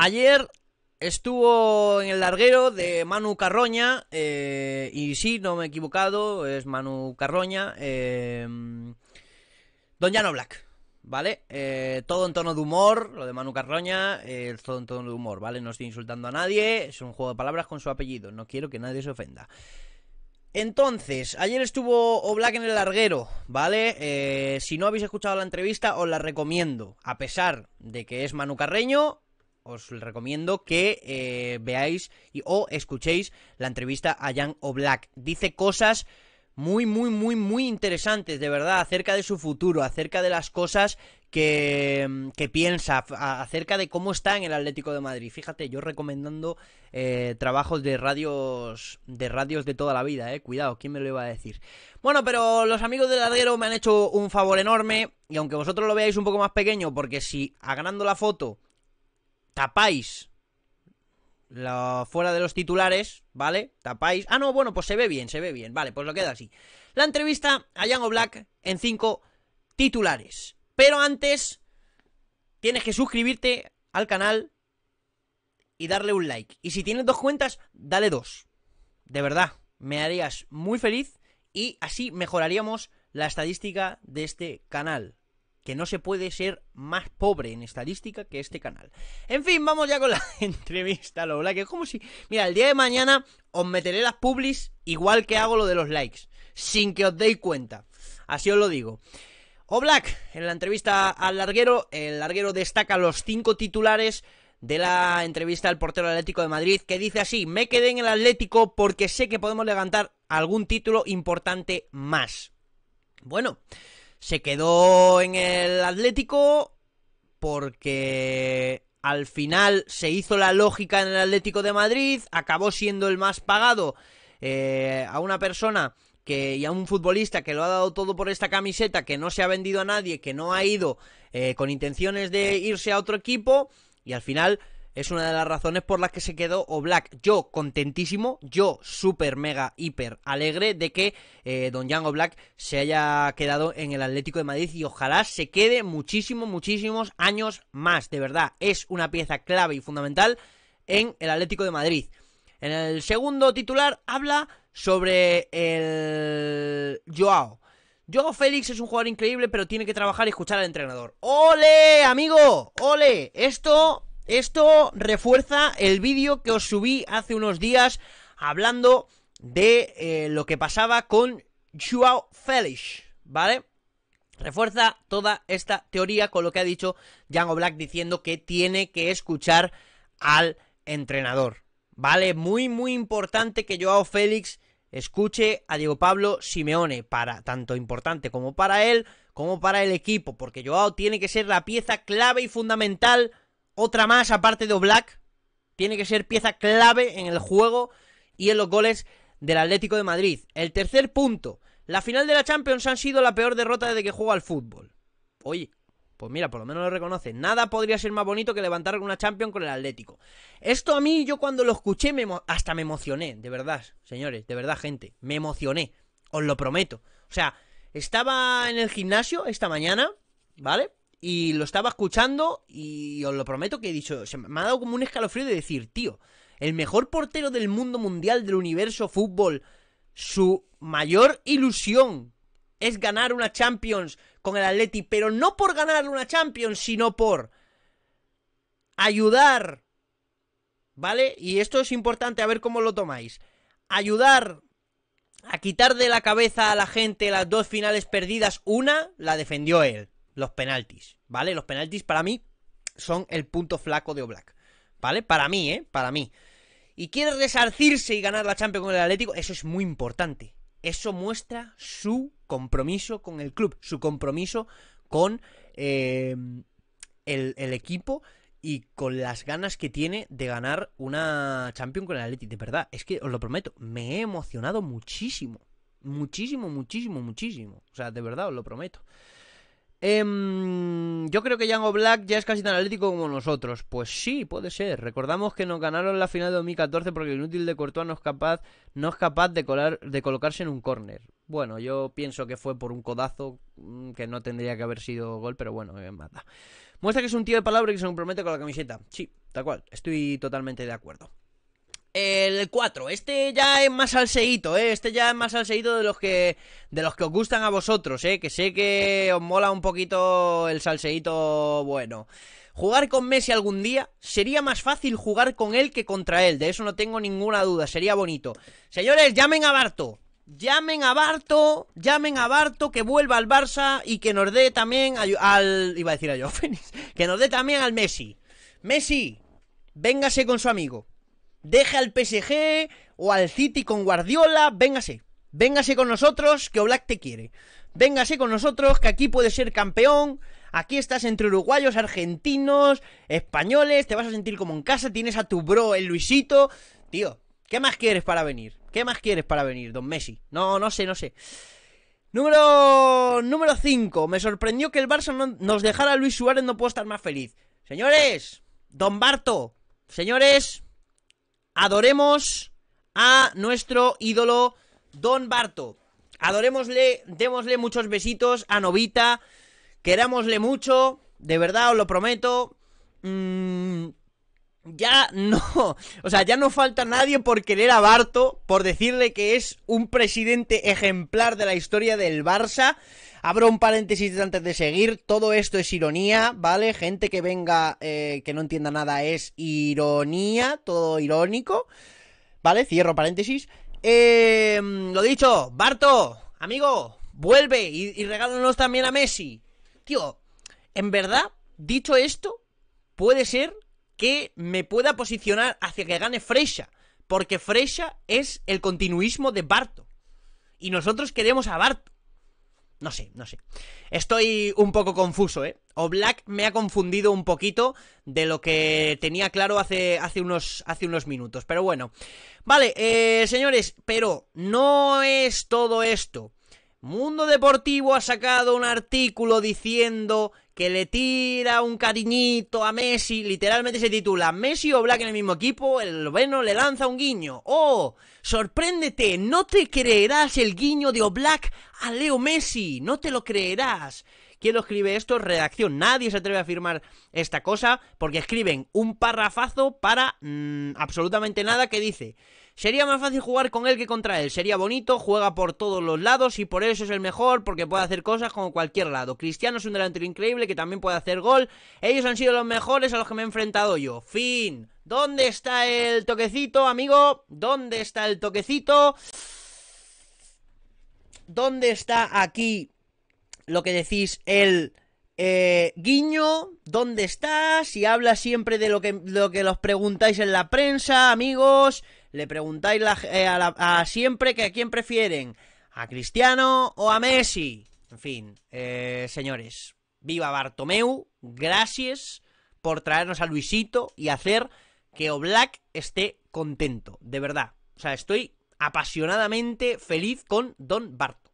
Ayer estuvo en el larguero de Manu Carroña, eh, y sí, no me he equivocado, es Manu Carroña, eh, Don Llano Black, ¿vale? Eh, todo en tono de humor, lo de Manu Carroña, eh, todo en tono de humor, ¿vale? No estoy insultando a nadie, es un juego de palabras con su apellido, no quiero que nadie se ofenda. Entonces, ayer estuvo Black en el larguero, ¿vale? si no habéis escuchado la entrevista, os la recomiendo. A pesar de que es Manu Carreño, os recomiendo que eh, veáis o escuchéis la entrevista a Jan O'Black. Dice cosas muy, muy, muy, muy interesantes, de verdad, acerca de su futuro, acerca de las cosas que, que piensa, acerca de cómo está en el Atlético de Madrid. Fíjate, yo recomendando eh, trabajos de radios, de radios de toda la vida, eh. Cuidado, ¿quién me lo iba a decir? Bueno, pero los amigos del Ladero me han hecho un favor enorme, y aunque vosotros lo veáis un poco más pequeño, porque si agarrando la foto tapáis fuera de los titulares, ¿vale? Tapáis. Ah, no, bueno, pues se ve bien, se ve bien. Vale, pues lo queda así. La entrevista a o Black en cinco titulares. Pero antes, tienes que suscribirte al canal y darle un like. Y si tienes dos cuentas, dale dos. De verdad, me harías muy feliz y así mejoraríamos la estadística de este canal que no se puede ser más pobre en estadística que este canal. En fin, vamos ya con la entrevista, los likes. Es como si, mira, el día de mañana os meteré las publis igual que hago lo de los likes, sin que os deis cuenta. Así os lo digo. O oh, Black, en la entrevista al larguero, el larguero destaca los cinco titulares de la entrevista al portero Atlético de Madrid, que dice así, me quedé en el Atlético porque sé que podemos levantar algún título importante más. Bueno, se quedó en el Atlético porque al final se hizo la lógica en el Atlético de Madrid, acabó siendo el más pagado eh, a una persona que, y a un futbolista que lo ha dado todo por esta camiseta, que no se ha vendido a nadie, que no ha ido eh, con intenciones de irse a otro equipo, y al final es una de las razones por las que se quedó black Yo contentísimo, yo súper, mega, hiper alegre de que eh, Don Jan Black se haya quedado en el Atlético de Madrid y ojalá se quede muchísimos, muchísimos años más. De verdad, es una pieza clave y fundamental en el Atlético de Madrid. En el segundo titular habla sobre el Joao. Joao Félix es un jugador increíble, pero tiene que trabajar y escuchar al entrenador. ¡Ole, amigo! ¡Ole! Esto esto refuerza el vídeo que os subí hace unos días hablando de eh, lo que pasaba con Joao Félix, ¿vale? Refuerza toda esta teoría con lo que ha dicho Jan Black diciendo que tiene que escuchar al entrenador, ¿vale? Muy, muy importante que Joao Félix escuche a Diego Pablo Simeone, para tanto importante como para él, como para el equipo, porque Joao tiene que ser la pieza clave y fundamental otra más aparte de Oblak. Tiene que ser pieza clave en el juego y en los goles del Atlético de Madrid. El tercer punto. La final de la Champions ha sido la peor derrota desde que juego al fútbol. Oye, pues mira, por lo menos lo reconoce. Nada podría ser más bonito que levantar una Champions con el Atlético. Esto a mí, yo cuando lo escuché, me hasta me emocioné. De verdad, señores, de verdad, gente. Me emocioné. Os lo prometo. O sea, estaba en el gimnasio esta mañana, ¿vale? Y lo estaba escuchando y os lo prometo que he dicho, se me ha dado como un escalofrío de decir, tío, el mejor portero del mundo mundial, del universo fútbol, su mayor ilusión es ganar una Champions con el Atleti, pero no por ganar una Champions, sino por ayudar, ¿vale? Y esto es importante, a ver cómo lo tomáis. Ayudar a quitar de la cabeza a la gente las dos finales perdidas, una la defendió él, los penaltis, ¿vale? Los penaltis para mí son el punto flaco de Oblak, ¿vale? Para mí, ¿eh? Para mí. Y quiere resarcirse y ganar la Champions con el Atlético, eso es muy importante. Eso muestra su compromiso con el club, su compromiso con eh, el, el, equipo y con las ganas que tiene de ganar una Champions con el Atlético. De verdad, es que os lo prometo, me he emocionado muchísimo. Muchísimo, muchísimo, muchísimo. O sea, de verdad, os lo prometo. Em, yo creo que Jan Black ya es casi tan analítico como nosotros. Pues sí, puede ser. Recordamos que nos ganaron la final de 2014 porque el inútil de Courtois no es capaz, no es capaz de, colar, de colocarse en un córner. Bueno, yo pienso que fue por un codazo mm, que no tendría que haber sido gol, pero bueno, me eh, mata. Muestra que es un tío de palabra y que se compromete con la camiseta. Sí, tal cual, estoy totalmente de acuerdo. El 4, este ya es más salseíto, ¿eh? Este ya es más salseíto de los que de los que os gustan a vosotros, ¿eh? Que sé que os mola un poquito el salseíto bueno. Jugar con Messi algún día sería más fácil jugar con él que contra él, de eso no tengo ninguna duda, sería bonito. Señores, llamen a Barto. Llamen a Barto, llamen a Barto que vuelva al Barça y que nos dé también al, iba a decir a yo que nos dé también al Messi. Messi, véngase con su amigo deje al PSG o al City con Guardiola, véngase. Véngase con nosotros, que Oblak te quiere. Véngase con nosotros, que aquí puedes ser campeón. Aquí estás entre uruguayos, argentinos, españoles, te vas a sentir como en casa, tienes a tu bro, el Luisito. Tío, ¿qué más quieres para venir? ¿Qué más quieres para venir, don Messi? No, no sé, no sé. Número número 5. Me sorprendió que el Barça nos dejara a Luis Suárez, no puedo estar más feliz. Señores, don Barto, señores, adoremos a nuestro ídolo Don Barto. Adorémosle, démosle muchos besitos a Novita, querámosle mucho, de verdad os lo prometo. Mmm ya no, o sea, ya no falta nadie por querer a Barto, por decirle que es un presidente ejemplar de la historia del Barça. Abro un paréntesis antes de seguir, todo esto es ironía, ¿vale? Gente que venga, eh, que no entienda nada, es ironía, todo irónico, ¿vale? Cierro paréntesis. Eh, lo dicho, Barto, amigo, vuelve y, y regálanos también a Messi. Tío, en verdad, dicho esto, puede ser que me pueda posicionar hacia que gane Fresha, porque Fresha es el continuismo de Barto. Y nosotros queremos a Bart. No sé, no sé. Estoy un poco confuso, ¿eh? O Black me ha confundido un poquito de lo que tenía claro hace, unos, hace unos minutos. Pero bueno. Vale, eh, señores, pero no es todo esto Mundo Deportivo ha sacado un artículo diciendo que le tira un cariñito a Messi. Literalmente se titula Messi o Black en el mismo equipo, el bueno le lanza un guiño. ¡Oh! Sorpréndete, no te creerás el guiño de Oblak a Leo Messi, no te lo creerás. ¿Quién lo escribe esto? Redacción. Nadie se atreve a firmar esta cosa porque escriben un parrafazo para mm, absolutamente nada que dice Sería más fácil jugar con él que contra él. Sería bonito, juega por todos los lados y por eso es el mejor porque puede hacer cosas como cualquier lado. Cristiano es un delantero increíble que también puede hacer gol. Ellos han sido los mejores a los que me he enfrentado yo. Fin. ¿Dónde está el toquecito, amigo? ¿Dónde está el toquecito? ¿Dónde está aquí lo que decís el... Eh, guiño, ¿dónde está? Si habla siempre de lo que, lo que los preguntáis en la prensa, amigos le preguntáis eh, a, siempre que a quién prefieren, a Cristiano o a Messi. En fin, eh, señores, viva Bartomeu, gracias por traernos a Luisito y hacer que Oblak esté contento, de verdad. O sea, estoy apasionadamente feliz con Don Bart.